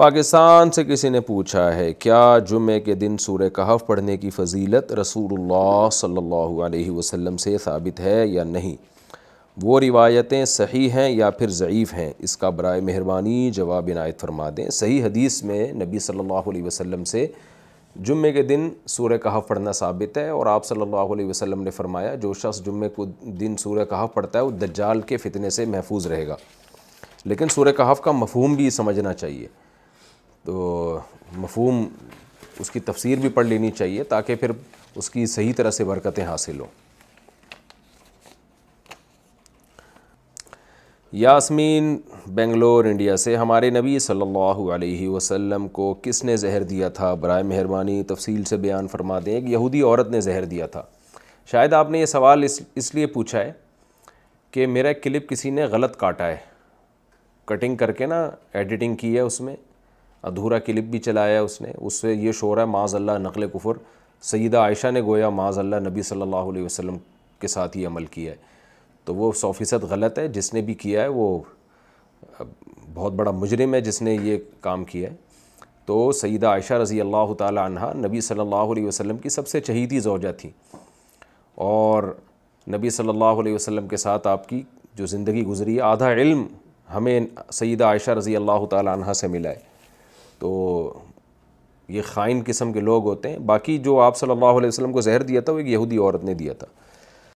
पाकिस्तान से किसी ने पूछा है क्या जुमे के दिन सूर कहफ पढ़ने की फजीलत रसूल सल्लल्लाहु अलैहि वसल्लम से साबित है या नहीं वो रिवायतें सही हैं या फिर ज़यीफ़ हैं इसका बर मेहरबानी जवाब इनायत फरमा दें सही हदीस में नबी सल्लल्लाहु अलैहि वसल्लम से जुमे के दिन सूर कहफ पढ़ना साबित है और आप सल्लल्लाहु अलैहि वसल्लम ने फरमाया जो शख्स जुमे को दिन सूर कहफ पढ़ता है वो दज्जाल के फितने से महफूज रहेगा लेकिन सूर कहफ का मफहम भी समझना चाहिए तो मफहम उसकी तफसीर भी पढ़ लेनी चाहिए ताकि फिर उसकी सही तरह से बरकतें हासिल हों यासमीन बेंगलोर इंडिया से हमारे नबी सल्लल्लाहु अलैहि वसल्लम को किसने जहर दिया था बर मेहरबानी तफसील से बयान फरमा दें एक यहूदी औरत ने जहर दिया था शायद आपने ये सवाल इस इसलिए पूछा है कि मेरा क्लिप किसी ने गलत काटा है कटिंग करके ना एडिटिंग की है उसमें अधूरा क्लिप भी चलाया उसने उससे ये शोर है माज़ल्ला नकल कुफर सईदा आयशा ने गोया माज़ल्ला नबी सल्लल्लाहु अलैहि वसल्लम के साथ ये अमल किया है तो वो सौ फ़ीसद गलत है जिसने भी किया है वो बहुत बड़ा मुजरम है जिसने ये काम किया है तो सईदा आयशा रज़ी अल्लाह तहा नबी सल्लल्लाहु अलैहि वसल्लम की सबसे चहीदी जोजा थी और नबी सल्लल्लाहु अलैहि वसल्लम के साथ आपकी जो ज़िंदगी गुजरी आधा इल्म हमें सईदा आयशा रज़ी अल्लाह तह से मिला है तो ये ख़ाइन किस्म के लोग होते हैं बाकी जो आप सल्लल्लाहु अलैहि वसल्लम को जहर दिया था वो एक यहूदी औरत ने दिया था